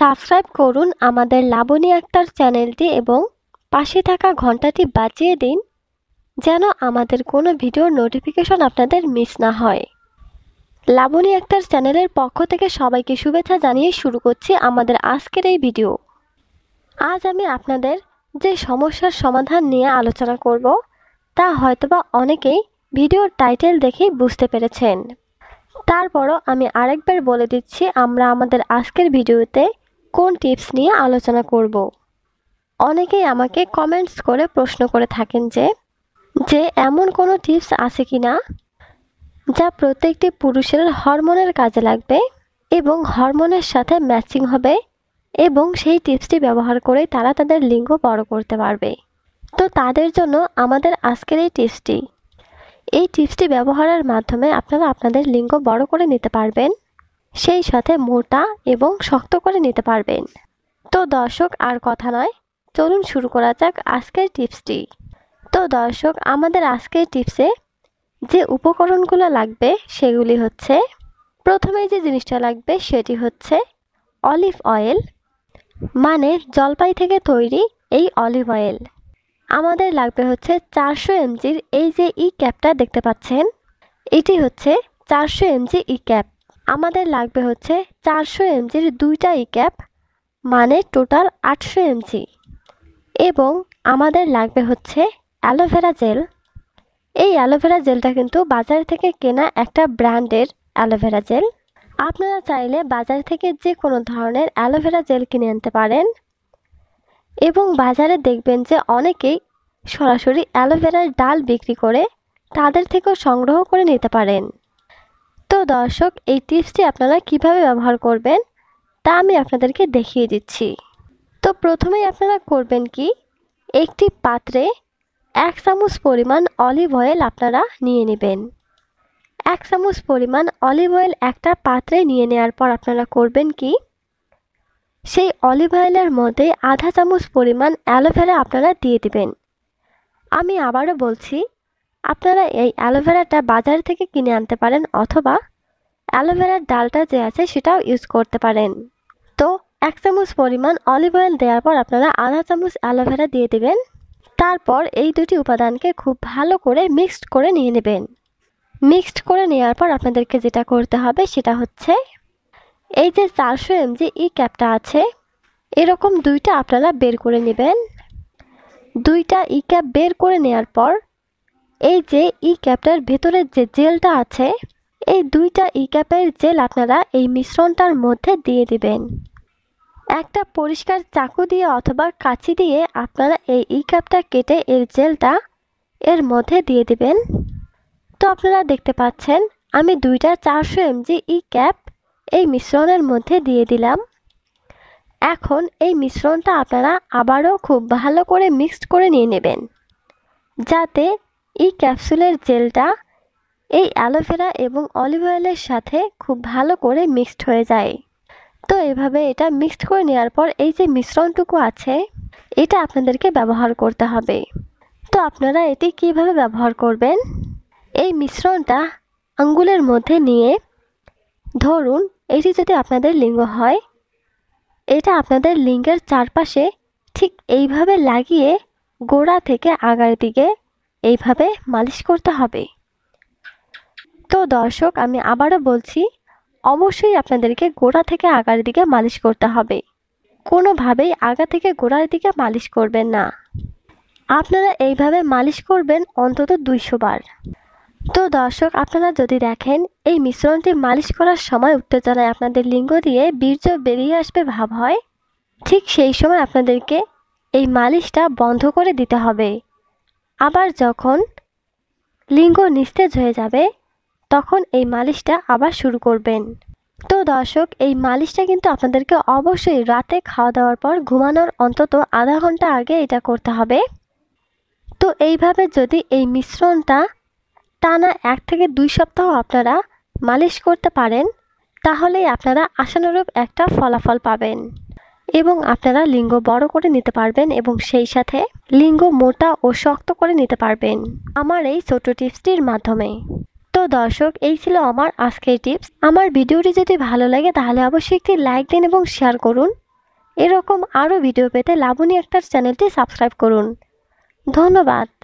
subscribe করুন আমাদের লাবণী আক্তার চ্যানেলটি এবং পাশে থাকা ঘন্টাটি বাজিয়ে দিন যেন আমাদের কোনো ভিডিওর নোটিফিকেশন আপনাদের মিস না হয় লাবণী আক্তার চ্যানেলের পক্ষ থেকে সবাইকে শুভেচ্ছা জানিয়ে শুরু করছি আমাদের আজকের এই ভিডিও আজ আমি আপনাদের যে সমস্যার সমাধান নিয়ে আলোচনা করব তা হয়তোবা অনেকেই ভিডিওর টাইটেল দেখেই বুঝতে পেরেছেন তারপরও আমি আরেকবার বলে দিচ্ছি আমরা আমাদের আজকের ভিডিওতে কোন টিপস নিয়ে আলোচনা করব অনেকেই আমাকে কমেন্টস করে প্রশ্ন করে থাকেন যে যে এমন কোনো টিপস আছে কি না যা প্রত্যেকটি পুরুষের হরমোনের কাজে লাগবে এবং হরমোনের সাথে ম্যাচিং হবে এবং সেই টিপসটি ব্যবহার করে তারা তাদের লিঙ্গ বড় করতে পারবে তো তাদের জন্য আমাদের আজকের এই টিপসটি এই টিপসটি ব্যবহারের মাধ্যমে আপনারা আপনাদের লিঙ্গ বড় করে নিতে পারবেন সেই সাথে মোটা এবং শক্ত করে নিতে পারবেন তো দর্শক আর কথা নয় চলুন শুরু করা যাক আজকের টিপসটি তো দর্শক আমাদের আজকের টিপসে যে উপকরণগুলো লাগবে সেগুলি হচ্ছে প্রথমে যে জিনিসটা লাগবে সেটি হচ্ছে অলিভ অয়েল মানে জলপাই থেকে তৈরি এই অলিভ অয়েল আমাদের লাগবে হচ্ছে চারশো এমজির এই যে ই ক্যাপটা দেখতে পাচ্ছেন এটি হচ্ছে চারশো এমজি ই ক্যাপ আমাদের লাগবে হচ্ছে চারশো এমজির দুইটা ই ক্যাপ মানে টোটাল আটশো এমজি এবং আমাদের লাগবে হচ্ছে অ্যালোভেরা জেল এই অ্যালোভেরা জেলটা কিন্তু বাজার থেকে কেনা একটা ব্র্যান্ডের অ্যালোভেরা জেল আপনারা চাইলে বাজার থেকে যে কোনো ধরনের অ্যালোভেরা জেল কিনে আনতে পারেন এবং বাজারে দেখবেন যে অনেকেই সরাসরি অ্যালোভেরার ডাল বিক্রি করে তাদের থেকেও সংগ্রহ করে নিতে পারেন দর্শক এই টিপসটি আপনারা কিভাবে ব্যবহার করবেন তা আমি আপনাদেরকে দেখিয়ে দিচ্ছি তো প্রথমেই আপনারা করবেন কি একটি পাত্রে এক চামচ পরিমাণ অলিভ অয়েল আপনারা নিয়ে নেবেন এক চামচ পরিমাণ অলিভ অয়েল একটা পাত্রে নিয়ে নেওয়ার পর আপনারা করবেন কি সেই অলিভ অয়েলের মধ্যে আধা চামচ পরিমাণ অ্যালোভেরা আপনারা দিয়ে দিবেন আমি আবারও বলছি আপনারা এই অ্যালোভেরাটা বাজার থেকে কিনে আনতে পারেন অথবা অ্যালোভেরার ডালটা যে আছে সেটাও ইউজ করতে পারেন তো এক চামচ পরিমাণ অলিভ অয়েল দেওয়ার পর আপনারা আধা চামচ অ্যালোভেরা দিয়ে দেবেন তারপর এই দুটি উপাদানকে খুব ভালো করে মিক্সড করে নিয়ে নেবেন মিক্সড করে নেওয়ার পর আপনাদেরকে যেটা করতে হবে সেটা হচ্ছে এই যে চারশো এমজি ই ক্যাপটা আছে এরকম দুইটা আপনারা বের করে নেবেন দুইটা ই ক্যাপ বের করে নেওয়ার পর এই যে ই ক্যাপটার ভেতরের যে জেলটা আছে এই দুইটা ই ক্যাপের জেল আপনারা এই মিশ্রণটার মধ্যে দিয়ে দিবেন একটা পরিষ্কার চাকু দিয়ে অথবা কাচি দিয়ে আপনারা এই ই ক্যাপটা কেটে এর জেলটা এর মধ্যে দিয়ে দিবেন তো আপনারা দেখতে পাচ্ছেন আমি দুইটা চারশো এমজি ই ক্যাপ এই মিশ্রণের মধ্যে দিয়ে দিলাম এখন এই মিশ্রণটা আপনারা আবারও খুব ভালো করে মিক্সড করে নিয়ে নেবেন যাতে এই ক্যাপসুলের জেলটা এই অ্যালোভেরা এবং অলিভ অয়েলের সাথে খুব ভালো করে মিক্সড হয়ে যায় তো এভাবে এটা মিক্সড করে নেওয়ার পর এই যে মিশ্রণটুকু আছে এটা আপনাদেরকে ব্যবহার করতে হবে তো আপনারা এটি কিভাবে ব্যবহার করবেন এই মিশ্রণটা আঙ্গুলের মধ্যে নিয়ে ধরুন এটি যদি আপনাদের লিঙ্গ হয় এটা আপনাদের লিঙ্গের চারপাশে ঠিক এইভাবে লাগিয়ে গোড়া থেকে আগার দিকে এইভাবে মালিশ করতে হবে তো দর্শক আমি আবারও বলছি অবশ্যই আপনাদেরকে গোড়া থেকে আগার দিকে মালিশ করতে হবে কোনোভাবেই আগা থেকে গোড়ার দিকে মালিশ করবেন না আপনারা এইভাবে মালিশ করবেন অন্তত দুইশো বার তো দর্শক আপনারা যদি দেখেন এই মিশ্রণটি মালিশ করার সময় উত্তেজনায় আপনাদের লিঙ্গ দিয়ে বীর্য বেরিয়ে আসবে ভাব হয় ঠিক সেই সময় আপনাদেরকে এই মালিশটা বন্ধ করে দিতে হবে আবার যখন লিঙ্গ নিস্তেজ হয়ে যাবে তখন এই মালিশটা আবার শুরু করবেন তো দর্শক এই মালিশটা কিন্তু আপনাদেরকে অবশ্যই রাতে খাওয়া দাওয়ার পর ঘুমানোর অন্তত আধা ঘন্টা আগে এটা করতে হবে তো এইভাবে যদি এই মিশ্রণটা টানা এক থেকে দুই সপ্তাহ আপনারা মালিশ করতে পারেন তাহলেই আপনারা আশানুরূপ একটা ফলাফল পাবেন এবং আপনারা লিঙ্গ বড় করে নিতে পারবেন এবং সেই সাথে লিঙ্গ মোটা ও শক্ত করে নিতে পারবেন আমার এই ছোট টিপসটির মাধ্যমে তো দর্শক এই ছিল আমার আজকের টিপস আমার ভিডিওটি যদি ভালো লাগে তাহলে অবশ্যই একটি লাইক দিন এবং শেয়ার করুন এরকম আরও ভিডিও পেতে লাবণী একটা চ্যানেলটি সাবস্ক্রাইব করুন ধন্যবাদ